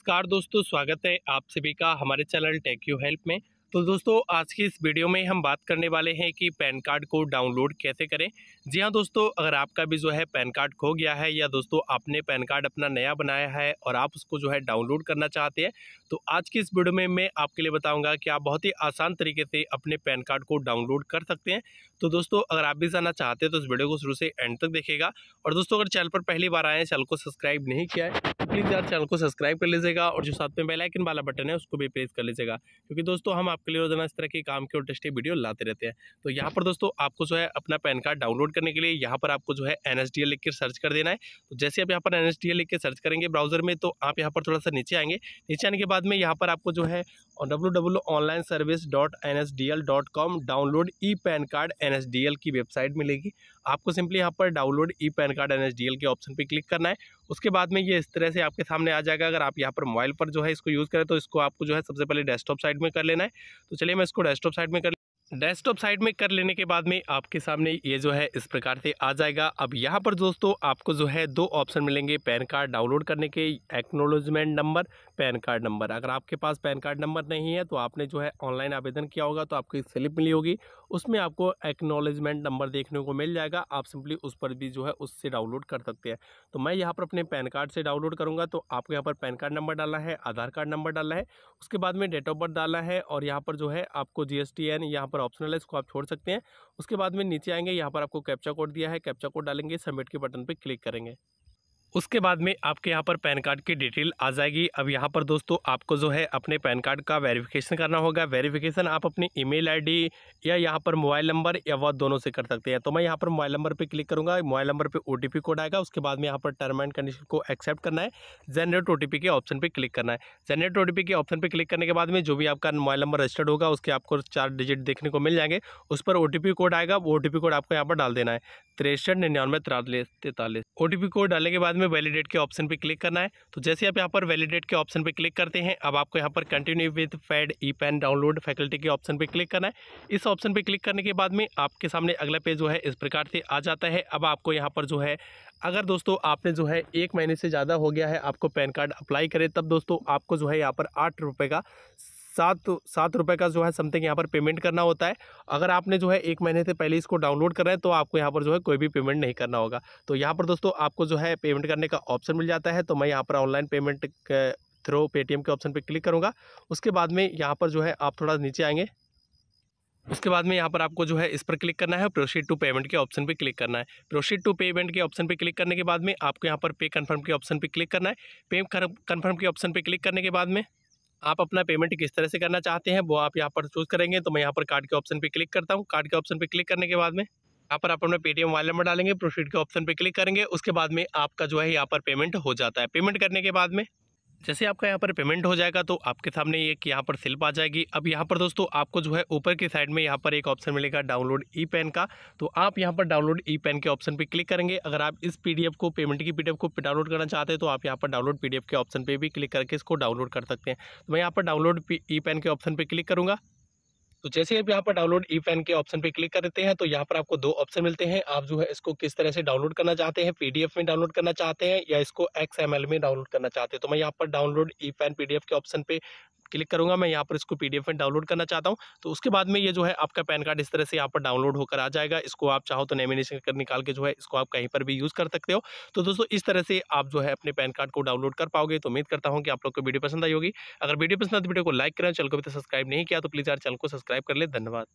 नमस्कार दोस्तों स्वागत है आप सभी का हमारे चैनल टेक यू हेल्प में तो दोस्तों आज की इस वीडियो में हम बात करने वाले हैं कि पैन कार्ड को डाउनलोड कैसे करें जी हाँ दोस्तों अगर आपका भी जो है पैन कार्ड खो गया है या दोस्तों आपने पैन कार्ड अपना नया बनाया है और आप उसको जो है डाउनलोड करना चाहते हैं तो आज की इस वीडियो में मैं आपके लिए बताऊँगा कि आप बहुत ही आसान तरीके से अपने पैन कार्ड को डाउनलोड कर सकते हैं तो दोस्तों अगर आप भी जाना चाहते हैं तो इस वीडियो को शुरू से एंड तक देखेगा और दोस्तों अगर चैनल पर पहली बार आए हैं चैनल को सब्सक्राइब नहीं किया है प्लीज़ यार चैनल को सब्सक्राइब कर लीजिएगा और जो साथ में बेलाइकन वाला बटन है उसको भी प्रेस कर लीजिएगा क्योंकि दोस्तों हम आपके लिए रोजाना इस तरह के काम के और टेस्टी वीडियो लाते रहते हैं तो यहाँ पर दोस्तों आपको जो है अपना पैन कार्ड डाउनलोड करने के लिए यहाँ पर आपको जो है एन लिख के सर्च कर देना है तो जैसे आप यहाँ पर एन लिख के सर्च करेंगे ब्राउजर में तो आप यहाँ पर थोड़ा सा नीचे आएंगे नीचे आने के बाद में यहाँ पर आपको जो है W online service dot N S D L dot com download e PAN card N S D L की वेबसाइट मिलेगी आपको सिंपली यहाँ पर download e PAN card N S D L के ऑप्शन पर क्लिक करना है उसके बाद में ये इस तरह से आपके सामने आ जाएगा अगर आप यहाँ पर मोबाइल पर जो है इसको यूज़ करें तो इसको आपको जो है सबसे पहले डेस्कटॉप साइड में कर लेना है तो चलिए मैं इसको डेस्कटॉप साइड में कर डेस्कटॉप साइड में कर लेने के बाद में आपके सामने ये जो है इस प्रकार से आ जाएगा अब यहाँ पर दोस्तों आपको जो है दो ऑप्शन मिलेंगे पैन कार्ड डाउनलोड करने के acknowledgement number PAN card number अगर आपके पास पैन कार्ड नंबर नहीं है तो आपने जो है ऑनलाइन आवेदन किया होगा तो आपको एक स्लिप मिली होगी उसमें आपको एक्नोलॉजमेंट नंबर देखने को मिल जाएगा आप सिंपली उस पर भी जो है उससे डाउनलोड कर सकते हैं तो मैं यहाँ पर अपने पैन कार्ड से डाउनलोड करूँगा तो आपको यहाँ पर पैन कार्ड नंबर डालना है आधार कार्ड नंबर डालना है उसके बाद में डेट ऑफ बर्थ डालना है और यहाँ पर जो है आपको जी एस यहाँ पर पर ऑप्शनल है इसको आप छोड़ सकते हैं उसके बाद में नीचे आएंगे यहाँ पर आपको कैप्चा कोड दिया है कैप्चा कोड डालेंगे सबमिट के बटन पर क्लिक करेंगे उसके बाद में आपके यहाँ पर पैन कार्ड की डिटेल आ जाएगी अब यहाँ पर दोस्तों आपको जो है अपने पैन कार्ड का वेरिफिकेशन करना होगा वेरिफिकेशन आप अपनी ईमेल आईडी या यहाँ पर मोबाइल नंबर या वह दोनों से कर सकते हैं तो मैं यहाँ पर मोबाइल नंबर पे क्लिक करूँगा मोबाइल नंबर पे ओ कोड आएगा उसके बाद में यहाँ पर टर्म एंड कंडीशन को एक्सेप्ट करना है जनरेट ओ के ऑप्शन पर क्लिक करना है जनरेट ओ के ऑप्शन पर क्लिक करने के बाद में जो भी आपका मोबाइल नंबर रजिस्टर्ड होगा उसके आपको चार डिजिट देखने को मिल जाएंगे उस पर ओ कोड आएगा वो ओ कोड आपको यहाँ पर डाल देना है तिरसठ निन्यानवे तैतालीस ओ कोड डालने के बाद में वैलिडेट के ऑप्शन पर क्लिक करना है तो जैसे आप यहाँ पर वैलिडेट के ऑप्शन पर क्लिक करते हैं अब आपको यहाँ पर कंटिन्यू विद फैड ई पेन डाउनलोड फैकल्टी के ऑप्शन पर क्लिक करना है इस ऑप्शन पर क्लिक करने के बाद में आपके सामने अगला पेज जो है इस प्रकार से आ जाता है अब आपको यहाँ पर जो है अगर दोस्तों आपने जो है एक महीने से ज़्यादा हो गया है आपको पैन कार्ड अप्लाई करें तब दोस्तों आपको जो है यहाँ पर आठ रुपये का सात सात रुपये का जो है समथिंग यहाँ पर पेमेंट करना होता है अगर आपने जो है एक महीने से पहले इसको डाउनलोड कर रहे हैं तो आपको यहाँ पर जो है कोई भी पेमेंट नहीं करना होगा तो यहाँ पर दोस्तों आपको जो है पेमेंट करने का ऑप्शन मिल जाता है तो मैं यहाँ पर ऑनलाइन पेमेंट थ्रू पेटीएम के ऑप्शन पर क्लिक करूँगा उसके बाद में यहाँ पर जो है आप थोड़ा नीचे आएंगे उसके बाद में यहाँ पर आपको जो है इस पर क्लिक करना है प्रोसीड टू पेमेंट के ऑप्शन पे क्लिक करना है प्रोसीड टू पेमेंट के ऑप्शन पे क्लिक करने के बाद में आपको यहाँ पर पे कन्फर्म के ऑप्शन पे क्लिक करना है पे कन्फर्म के ऑप्शन पे क्लिक करने के बाद में आप अपना पेमेंट किस तरह से करना चाहते हैं वो आप यहाँ पर चूज़ करेंगे तो मैं यहाँ पर कार्ड के ऑप्शन पर क्लिक करता हूँ कार्ड के ऑप्शन पर क्लिक करने के बाद में यहाँ पर आप अपना पेटीएम वाले में डालेंगे प्रोसीड के ऑप्शन पर क्लिक करेंगे उसके बाद में आपका जो है यहाँ पर पेमेंट हो जाता है पेमेंट करने के बाद में जैसे आपका यहाँ पर पेमेंट हो जाएगा तो आपके सामने एक यहाँ पर स्लिप आ जाएगी अब यहाँ पर दोस्तों आपको जो है ऊपर की साइड में यहाँ पर एक ऑप्शन मिलेगा डाउनलोड ई पेन का तो आप यहाँ पर डाउनलोड ई पेन के ऑप्शन पर क्लिक करेंगे अगर आप इस पी को पेमेंट की पी को डाउनलोड करना चाहते हैं तो आप यहाँ पर डाउनलोड पी के ऑप्शन पर भी क्लिक करके इसको डाउनलोड कर सकते हैं तो मैं यहाँ पर डाउनलोड ई पेन के ऑप्शन पर क्लिक करूँगा तो जैसे आप यहाँ पर डाउनलोड ई पेन के ऑप्शन पे क्लिक करते हैं तो यहाँ पर आपको दो ऑप्शन मिलते हैं आप जो है इसको किस तरह से डाउनलोड करना चाहते हैं पीडीएफ में डाउनलोड करना चाहते हैं या इसको एक्स में डाउनलोड करना चाहते हैं तो मैं यहाँ पर डाउनलोड ई पेन पीडीएफ के ऑप्शन पे क्लिक करूंगा मैं यहाँ पर इसको पी में डाउनलोड करना चाहता हूँ तो उसके बाद में ये जो है आपका पैन कार्ड इस तरह से यहाँ पर डाउनलोड होकर आ जाएगा इसको आप चाहो तो नेमिनेशन कर निकाल के जो है इसको आप कहीं पर भी यूज़ कर सकते हो तो दोस्तों इस तरह से आप जो है अपने पैन कार्ड को डाउनलोड कर पाओगे तो उम्मीद करता हूँ कि आप लोग को वीडियो पसंद आई होगी अगर वीडियो पसंद आए तो वीडियो को लाइक करें चैनल को भी सब्सक्राइब नहीं किया तो प्लीज़ यार चैनल को सब्सक्राइब कर ले धन्यवाद